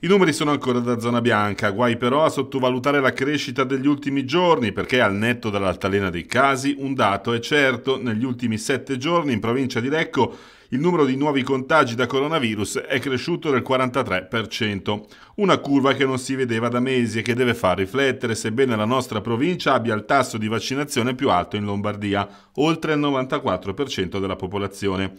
I numeri sono ancora da zona bianca, guai però a sottovalutare la crescita degli ultimi giorni, perché al netto dell'altalena dei casi un dato è certo, negli ultimi sette giorni in provincia di Lecco il numero di nuovi contagi da coronavirus è cresciuto del 43%, una curva che non si vedeva da mesi e che deve far riflettere sebbene la nostra provincia abbia il tasso di vaccinazione più alto in Lombardia, oltre il 94% della popolazione.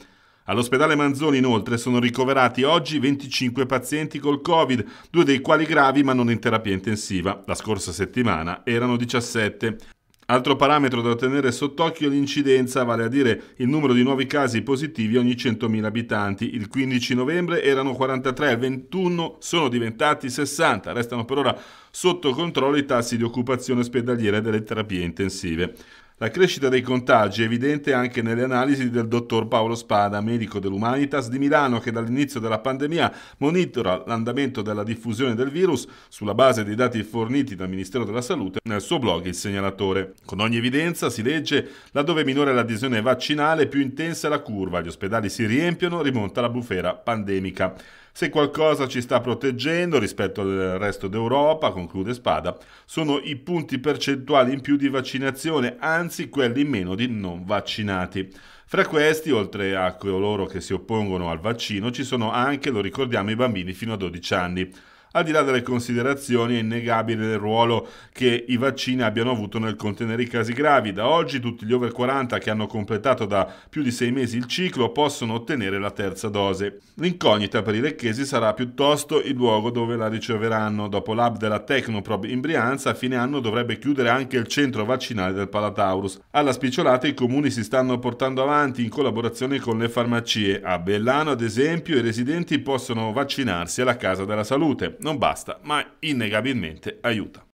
All'ospedale Manzoni inoltre sono ricoverati oggi 25 pazienti col Covid, due dei quali gravi ma non in terapia intensiva. La scorsa settimana erano 17. Altro parametro da tenere sott'occhio è l'incidenza, vale a dire il numero di nuovi casi positivi ogni 100.000 abitanti. Il 15 novembre erano 43, il 21 sono diventati 60. Restano per ora sotto controllo i tassi di occupazione ospedaliera delle terapie intensive. La crescita dei contagi è evidente anche nelle analisi del dottor Paolo Spada, medico dell'Umanitas di Milano, che dall'inizio della pandemia monitora l'andamento della diffusione del virus sulla base dei dati forniti dal Ministero della Salute nel suo blog Il Segnalatore. Con ogni evidenza si legge laddove minore l'adesione vaccinale più intensa è la curva, gli ospedali si riempiono, rimonta la bufera pandemica. Se qualcosa ci sta proteggendo rispetto al resto d'Europa, conclude Spada, sono i punti percentuali in più di vaccinazione, anzi quelli in meno di non vaccinati. Fra questi, oltre a coloro che si oppongono al vaccino, ci sono anche, lo ricordiamo, i bambini fino a 12 anni. Al di là delle considerazioni è innegabile il ruolo che i vaccini abbiano avuto nel contenere i casi gravi. Da oggi tutti gli over 40 che hanno completato da più di sei mesi il ciclo possono ottenere la terza dose. L'incognita per i lecchesi sarà piuttosto il luogo dove la riceveranno. Dopo l'hub della Tecnoprob in Brianza a fine anno dovrebbe chiudere anche il centro vaccinale del Palataurus. Alla spicciolata i comuni si stanno portando avanti in collaborazione con le farmacie. A Bellano ad esempio i residenti possono vaccinarsi alla Casa della Salute non basta, ma innegabilmente aiuta.